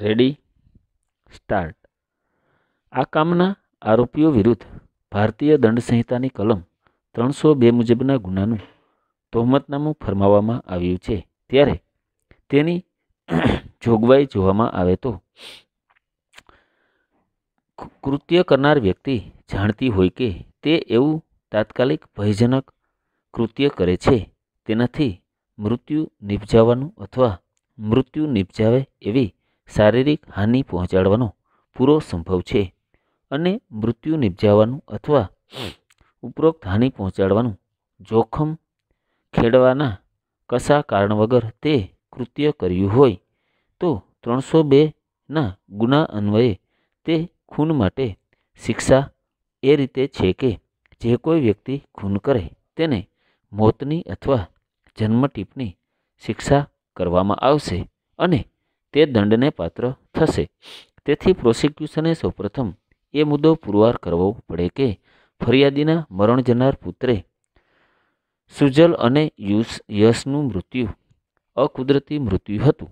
ready start આ કામના આરોપીઓ વિરુદ્ધ ભારતીય દંડ સંહિતાની કલમ ત્રણસો બે મુજબના ગુનાનું તહોમતનામું ફરમાવવામાં આવ્યું છે ત્યારે તેની જોગવાઈ જોવામાં આવે તો કૃત્ય કરનાર વ્યક્તિ જાણતી હોય કે તે એવું તાત્કાલિક ભયજનક કૃત્ય કરે છે તેનાથી મૃત્યુ નિપજાવવાનું અથવા મૃત્યુ નિપજાવે એવી શારીરિક હાનિ પહોંચાડવાનો પૂરો સંભવ છે અને મૃત્યુ નિપજાવવાનું અથવા ઉપરોક્ત હાનિ પહોંચાડવાનું જોખમ ખેડવાના કશા કારણ વગર તે કૃત્ય કર્યું હોય તો ત્રણસો બેના ગુના અન્વયે તે ખૂન માટે શિક્ષા એ રીતે છે કે જે કોઈ વ્યક્તિ ખૂન કરે તેને મોતની અથવા જન્મટીપની શિક્ષા કરવામાં આવશે અને તે દંડને પાત્ર થશે તેથી પ્રોસિક્યુશને સૌપ્રથમ એ મુદ્દો પુરવાર કરવો પડે કે ફરિયાદીના મરણ જનાર પુત્રે સુજલ અને યુસ યશનું મૃત્યુ અકુદરતી મૃત્યુ હતું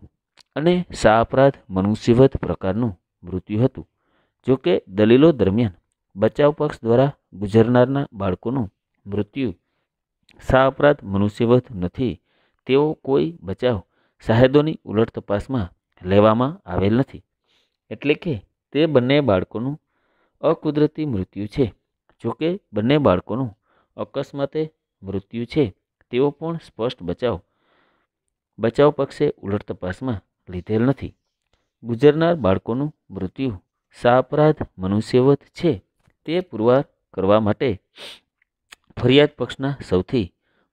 અને સા અપરાધ મનુષ્યવત પ્રકારનું મૃત્યુ હતું જોકે દલીલો દરમિયાન બચાવ પક્ષ દ્વારા ગુજરનારના બાળકોનું મૃત્યુ સા અપરાધ મનુષ્યવત નથી તેઓ કોઈ બચાવ શાહેદોની ઉલટ તપાસમાં લેવામાં આવેલ નથી એટલે કે તે બંને બાળકોનું અકુદરતી મૃત્યુ છે જોકે બંને બાળકોનું અકસ્માતે મૃત્યુ છે તેઓ પણ સ્પષ્ટ બચાવ બચાવ પક્ષે ઉલટ તપાસમાં લીધેલ નથી ગુજરનાર બાળકોનું મૃત્યુ સાઅપરાધ મનુષ્યવત છે તે પુરવાર કરવા માટે ફરિયાદ પક્ષના સૌથી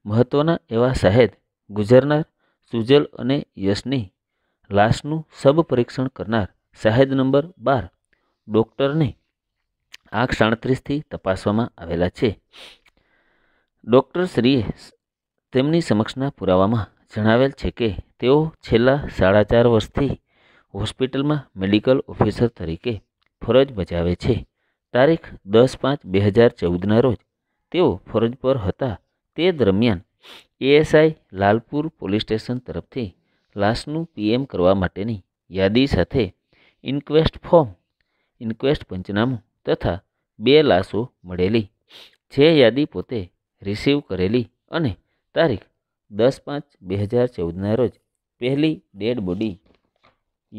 મહત્ત્વના એવા સાહેબ ગુજરનાર સુજલ અને યશની લાશનું સબ પરીક્ષણ કરનાર શહેદ નંબર બાર ડૉક્ટરને આંખ સાડત્રીસથી તપાસવામાં આવેલા છે ડૉક્ટર શ્રીએ તેમની સમક્ષના પુરાવામાં જણાવેલ છે કે તેઓ છેલ્લા સાડા ચાર વર્ષથી હોસ્પિટલમાં મેડિકલ ઓફિસર તરીકે ફરજ બજાવે છે તારીખ દસ પાંચ બે હજાર ચૌદના રોજ તેઓ ફરજ પર હતા તે દરમિયાન એએસઆઈ લાલપુર પોલીસ સ્ટેશન તરફથી ક્લાસનું પીએમ કરવા માટેની યાદી સાથે ઇન્ક્વેસ્ટ ફોર્મ ઇન્ક્વેસ્ટ પંચનામું તથા બે લાશો મળેલી જે યાદી પોતે રિસીવ કરેલી અને તારીખ દસ પાંચ બે હજાર ચૌદના રોજ પહેલી ડેડ બોડી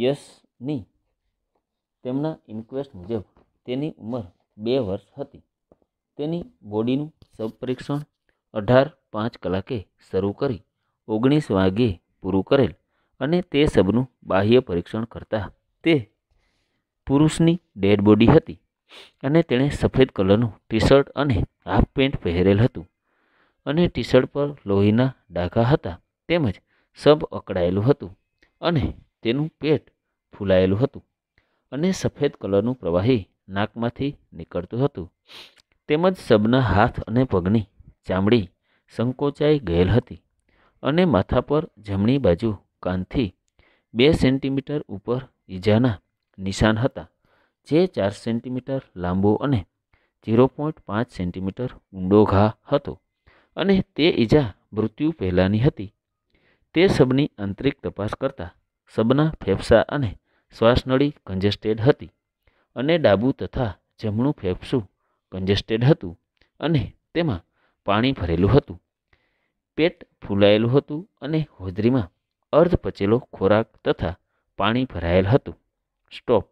યશની તેમના ઇન્ક્વેસ્ટ મુજબ તેની ઉંમર બે વર્ષ હતી તેની બોડીનું સબ પરીક્ષણ અઢાર પાંચ કલાકે શરૂ કરી ઓગણીસ વાગ્યે પૂરું કરેલ અને તે સબનું બાહ્ય પરીક્ષણ કરતા તે પુરુષની ડેડ બોડી હતી અને તેણે સફેદ કલરનું ટી શર્ટ અને હાફ પેન્ટ પહેરેલ હતું અને ટી શર્ટ પર લોહીના ડાઘા હતા તેમજ સબ અકળાયેલું હતું અને તેનું પેટ ફૂલાયેલું હતું અને સફેદ કલરનું પ્રવાહી નાકમાંથી નીકળતું હતું તેમજ સબના હાથ અને પગની ચામડી સંકોચાઈ ગયેલ હતી અને માથા પર જમણી બાજુ કાનથી બે સેન્ટીમીટર ઉપર ઈજાના નિશાન હતા જે ચાર સેન્ટીમીટર લાંબો અને ઝીરો પોઈન્ટ પાંચ સેન્ટીમીટર ઊંડો ઘા હતો અને તે ઈજા મૃત્યુ પહેલાંની હતી તે સબની આંતરિક તપાસ કરતાં શબના ફેફસા અને શ્વાસનળી કંજેસ્ટેડ હતી અને ડાબુ તથા જમણું ફેફસું કંજેસ્ટેડ હતું અને તેમાં પાણી ભરેલું હતું પેટ ફૂલાયેલું હતું અને હોજરીમાં અર્ધ પચેલો ખોરાક તથા પાણી ભરાયેલ હતું સ્ટોપ